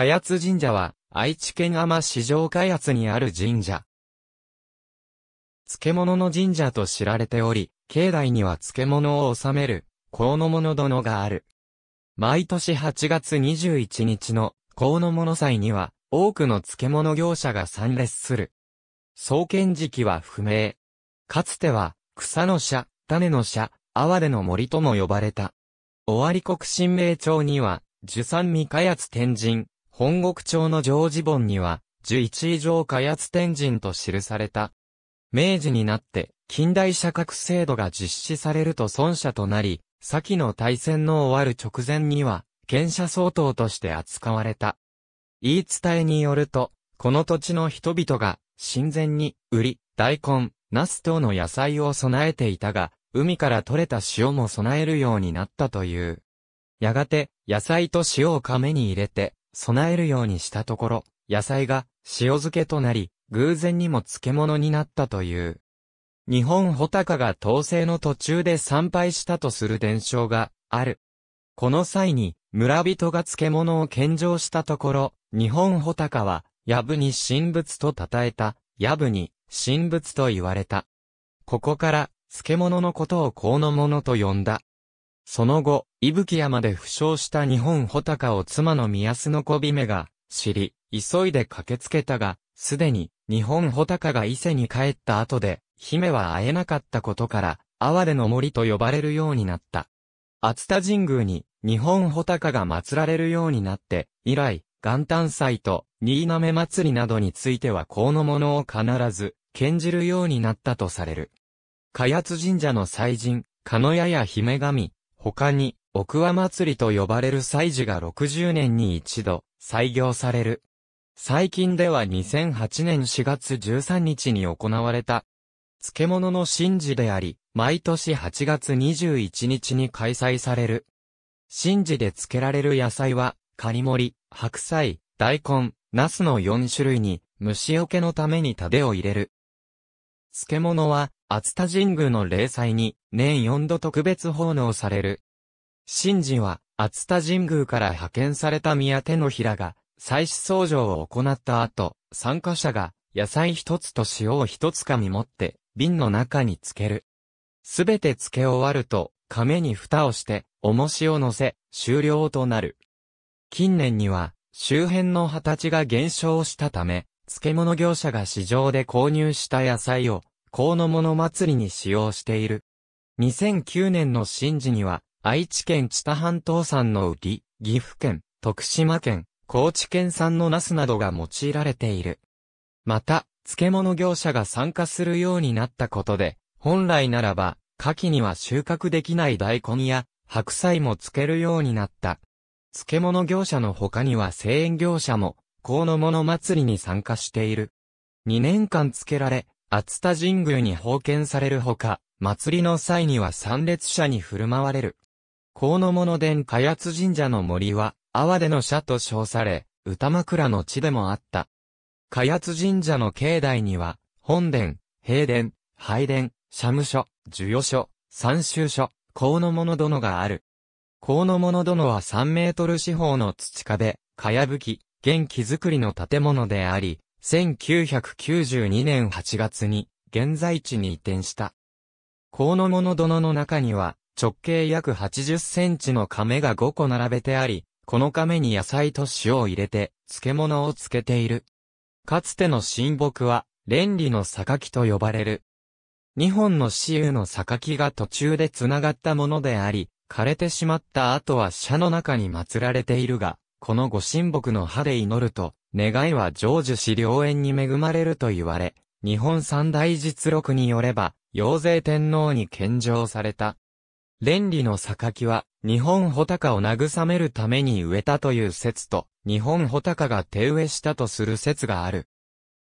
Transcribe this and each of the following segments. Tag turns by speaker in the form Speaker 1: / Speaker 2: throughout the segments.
Speaker 1: 開発神社は、愛知県天市場開発にある神社。漬物の神社と知られており、境内には漬物を納める、河野物殿がある。毎年8月21日の河野物祭には、多くの漬物業者が参列する。創建時期は不明。かつては、草の社、種の社、哀れの森とも呼ばれた。尾張国神明町には、樹山未開発天神、本国町の常時本には、十一以上開発天神と記された。明治になって、近代社格制度が実施されると尊者となり、先の大戦の終わる直前には、剣者相当として扱われた。言い伝えによると、この土地の人々が、神前に、売り、大根、ナス等の野菜を備えていたが、海から取れた塩も備えるようになったという。やがて、野菜と塩を亀に入れて、備えるようにしたところ、野菜が塩漬けとなり、偶然にも漬物になったという。日本穂高が統制の途中で参拝したとする伝承がある。この際に村人が漬物を献上したところ、日本穂高は、やぶに神仏と称えた、やぶに神仏と言われた。ここから、漬物のことをこうのものと呼んだ。その後、伊吹山で負傷した日本穂高を妻の宮須の小姫が知り、急いで駆けつけたが、すでに日本穂高が伊勢に帰った後で、姫は会えなかったことから、哀れの森と呼ばれるようになった。熱田神宮に日本穂高が祀られるようになって、以来、元旦祭と新滑祭りなどについてはこのものを必ず、献じるようになったとされる。加八神社の祭神、鹿屋や姫神、他に、奥和祭りと呼ばれる祭事が60年に一度、採行される。最近では2008年4月13日に行われた、漬物の神事であり、毎年8月21日に開催される。神事で漬けられる野菜は、カニ盛り、白菜、大根、ナスの4種類に、虫除けのためにタデを入れる。漬物は、厚田神宮の霊祭に年4度特別奉納される。神事は、厚田神宮から派遣された宮手のひらが、祭祀掃場を行った後、参加者が、野菜一つと塩を一つかみ持って、瓶の中につける。すべて漬け終わると、亀に蓋をして、重しを乗せ、終了となる。近年には、周辺の二十歳が減少したため、漬物業者が市場で購入した野菜を、河野物祭りに使用している。2009年の神事には、愛知県知多半島産のり、岐阜県、徳島県、高知県産のナスなどが用いられている。また、漬物業者が参加するようになったことで、本来ならば、夏季には収穫できない大根や白菜も漬けるようになった。漬物業者の他には製塩業者も、河野物祭りに参加している。2年間漬けられ、厚田神宮に奉献されるほか、祭りの際には参列者に振る舞われる。河野物殿谷津神社の森は、阿波での社と称され、歌枕の地でもあった。谷津神社の境内には、本殿、平殿、拝殿、社務所、授与所、参集所、河野物殿がある。河野物殿は3メートル四方の土壁、かやぶき、元気づくりの建物であり、1992年8月に現在地に移転した。河野物殿の中には直径約80センチの亀が5個並べてあり、この亀に野菜と塩を入れて漬物を漬けている。かつての神木は連理の榊と呼ばれる。2本の死有の榊が途中で繋がったものであり、枯れてしまった後は社の中に祀られているが、この御神木の葉で祈ると、願いは成就し良縁に恵まれると言われ、日本三大実録によれば、陽勢天皇に献上された。連理の榊は、日本穂高を慰めるために植えたという説と、日本穂高が手植えしたとする説がある。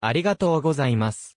Speaker 1: ありがとうございます。